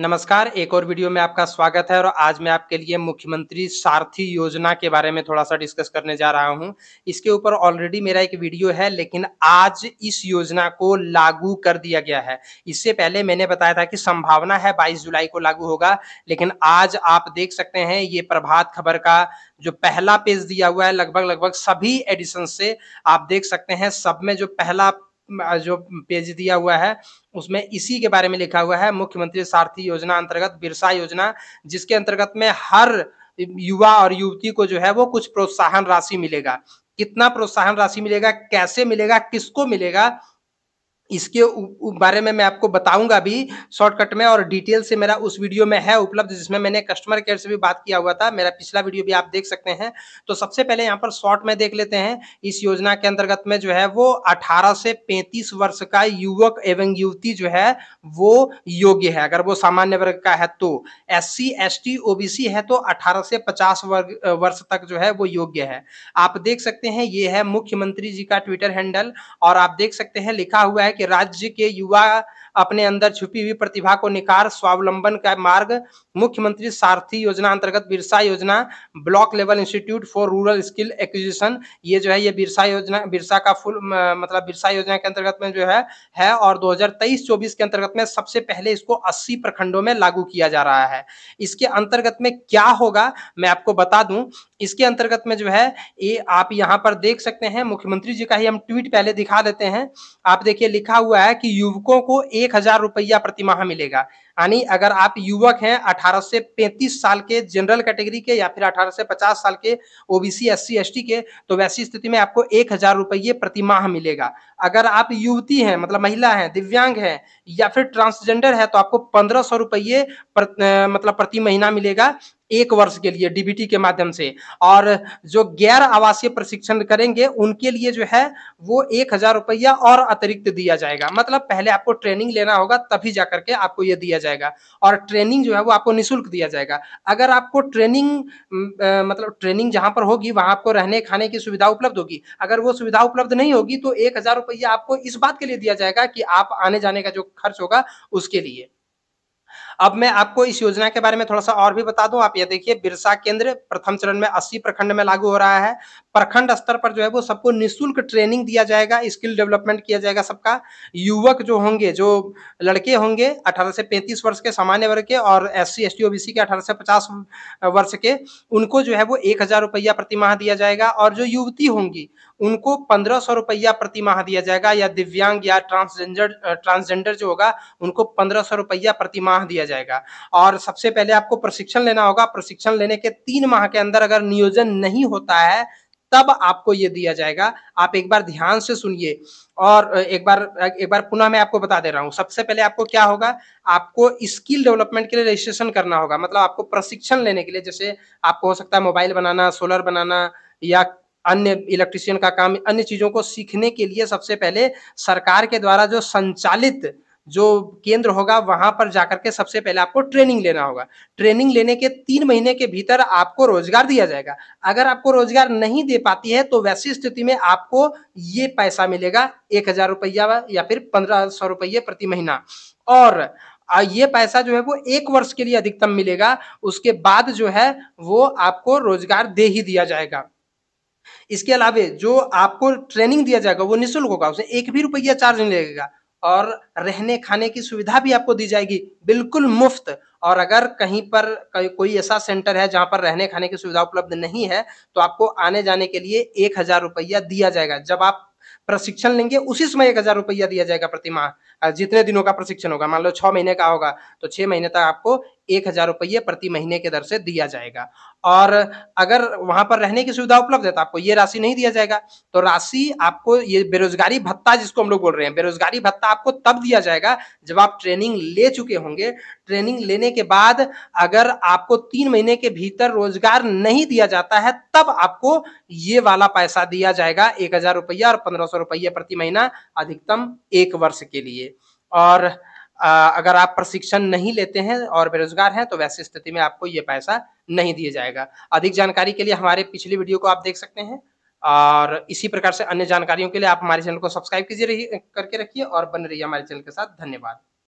नमस्कार एक और वीडियो में आपका स्वागत है और आज मैं आपके लिए मुख्यमंत्री सारथी योजना के बारे में थोड़ा सा डिस्कस करने जा रहा हूं इसके ऊपर ऑलरेडी मेरा एक वीडियो है लेकिन आज इस योजना को लागू कर दिया गया है इससे पहले मैंने बताया था कि संभावना है 22 जुलाई को लागू होगा लेकिन आज आप देख सकते हैं ये प्रभात खबर का जो पहला पेज दिया हुआ है लगभग लगभग सभी एडिशन से आप देख सकते हैं सब में जो पहला जो पेज दिया हुआ है उसमें इसी के बारे में लिखा हुआ है मुख्यमंत्री सारथी योजना अंतर्गत बिरसा योजना जिसके अंतर्गत में हर युवा और युवती को जो है वो कुछ प्रोत्साहन राशि मिलेगा कितना प्रोत्साहन राशि मिलेगा कैसे मिलेगा किसको मिलेगा इसके बारे में मैं आपको बताऊंगा भी शॉर्टकट में और डिटेल से मेरा उस वीडियो में है उपलब्ध जिसमें मैंने कस्टमर केयर से भी बात किया हुआ था मेरा पिछला वीडियो भी आप देख सकते हैं तो सबसे पहले यहाँ पर शॉर्ट में देख लेते हैं इस योजना के अंतर्गत में जो है वो 18 से 35 वर्ष का युवक एवं युवती जो है वो योग्य है अगर वो सामान्य वर्ग का है तो एस सी एस टी है तो अठारह से पचास वर्ग वर्ष तक जो है वो योग्य है आप देख सकते हैं ये है मुख्यमंत्री जी का ट्विटर हैंडल और आप देख सकते हैं लिखा हुआ है कि राज्य के युवा अपने अंदर छुपी हुई प्रतिभा को निकार स्वावलंबन का मार्ग मुख्यमंत्री सारथी योजना अंतर्गत बिरसा योजना block level institute for rural skill acquisition ये जो है ये बिरसा योजना बिरसा का फुल मतलब बिरसा योजना के अंतर्गत में जो है है और 2023-24 के अंतर्गत में सबसे पहले इसको 80 प्रखंडों में लागू किया जा रहा है इसके अंतर्गत में क्या होगा मैं आपको बता दूं इसके अंतर्गत में जो है ये आप यहाँ पर देख सकते हैं मुख्यमंत्री जी का ही हम ट्वीट पहले दिखा देते हैं आप देखिए लिखा हुआ है कि युवकों को एक एक हजार रुपया प्रति माह मिलेगा यानी अगर आप युवक हैं 18 से 35 साल के जनरल कैटेगरी के या फिर 18 से 50 साल के ओबीसी एस सी के तो वैसी स्थिति में आपको एक हजार रुपये प्रति माह मिलेगा अगर आप युवती हैं मतलब महिला हैं दिव्यांग हैं या फिर ट्रांसजेंडर है तो आपको पंद्रह सौ रुपये मतलब प्रति महीना मिलेगा एक वर्ष के लिए डीबीटी के माध्यम से और जो गैर आवासीय प्रशिक्षण करेंगे उनके लिए जो है वो एक हजार रुपया और अतिरिक्त दिया जाएगा मतलब पहले आपको ट्रेनिंग लेना होगा तभी जाकर के आपको ये दिया जाएगा जाएगा और ट्रेनिंग जो है वो आपको निःशुल्क दिया जाएगा अगर आपको ट्रेनिंग मतलब ट्रेनिंग जहाँ पर होगी वहाँ आपको रहने खाने की सुविधा उपलब्ध होगी अगर वो सुविधा उपलब्ध नहीं होगी तो एक हजार रुपया आपको इस बात के लिए दिया जाएगा कि आप आने जाने का जो खर्च होगा उसके लिए अब मैं आपको इस योजना के बारे में थोड़ा सा और भी बता दूं आप यह देखिए बिरसा केंद्र प्रथम चरण में 80 प्रखंड में लागू हो रहा है प्रखंड स्तर पर जो है वो सबको निःशुल्क ट्रेनिंग दिया जाएगा स्किल डेवलपमेंट किया जाएगा सबका युवक जो होंगे जो लड़के होंगे 18 से 35 वर्ष के सामान्य वर्ग के और S C S T O B C के अठारह से 50 वर्ष के उनको जो है वो एक हजार रुपया प्रतिमाह दिया जाएगा और जो युवती होंगी उनको पंद्रह सौ रुपया प्रतिमाह दिया जाएगा या दिव्यांग या ट्रांसजेंडर ट्रांसजेंडर जो होगा उनको पंद्रह सौ रुपया प्रतिमाह दिया जाएगा और सबसे पहले आपको प्रशिक्षण लेना होगा प्रशिक्षण लेने के तीन माह के अंदर अगर नियोजन नहीं होता है तब आपको ये दिया जाएगा आप एक बार ध्यान से सुनिए और एक बार एक बार पुनः मैं आपको बता दे रहा हूँ सबसे पहले आपको क्या होगा आपको स्किल डेवलपमेंट के लिए रजिस्ट्रेशन करना होगा मतलब आपको प्रशिक्षण लेने के लिए जैसे आपको हो सकता है मोबाइल बनाना सोलर बनाना या अन्य इलेक्ट्रिशियन का काम अन्य चीजों को सीखने के लिए सबसे पहले सरकार के द्वारा जो संचालित जो केंद्र होगा वहां पर जाकर के सबसे पहले आपको ट्रेनिंग लेना होगा ट्रेनिंग लेने के तीन महीने के भीतर आपको रोजगार दिया जाएगा अगर आपको रोजगार नहीं दे पाती है तो वैसी स्थिति में आपको ये पैसा मिलेगा एक हजार रुपया या फिर पंद्रह सौ रुपये प्रति महीना और ये पैसा जो है वो एक वर्ष के लिए अधिकतम मिलेगा उसके बाद जो है वो आपको रोजगार दे ही दिया जाएगा इसके अलावा जो आपको ट्रेनिंग दिया जाएगा वो निःशुल्क होगा उसे एक भी रुपया चार्ज नहीं लगेगा और रहने खाने की सुविधा भी आपको दी जाएगी बिल्कुल मुफ्त और अगर कहीं पर कोई ऐसा सेंटर है जहां पर रहने खाने की सुविधा उपलब्ध नहीं है तो आपको आने जाने के लिए एक हजार रुपया दिया जाएगा जब आप प्रशिक्षण लेंगे उसी समय एक हजार रुपया दिया जाएगा प्रति माह जितने दिनों का प्रशिक्षण होगा मान लो छह महीने का होगा तो छह महीने तक आपको एक हजार रुपये प्रति महीने के दर से दिया जाएगा और अगर वहां पर रहने की सुविधा उपलब्ध है तो आपको ये राशि नहीं दिया जाएगा तो राशि आपको ये बेरोजगारी भत्ता जिसको हम लोग बोल रहे हैं बेरोजगारी भत्ता आपको तब दिया जाएगा जब आप ट्रेनिंग ले चुके होंगे ट्रेनिंग लेने के बाद अगर आपको तीन महीने के भीतर रोजगार नहीं दिया जाता है तब आपको ये वाला पैसा दिया जाएगा एक हजार रुपया और पंद्रह सौ रुपये प्रति महीना अधिकतम एक वर्ष के लिए और अगर आप प्रशिक्षण नहीं लेते हैं और बेरोजगार हैं तो वैसी स्थिति में आपको ये पैसा नहीं दिया जाएगा अधिक जानकारी के लिए हमारे पिछली वीडियो को आप देख सकते हैं और इसी प्रकार से अन्य जानकारियों के लिए आप हमारे चैनल को सब्सक्राइब कीजिए करके रखिए और बने रहिए हमारे चैनल के साथ धन्यवाद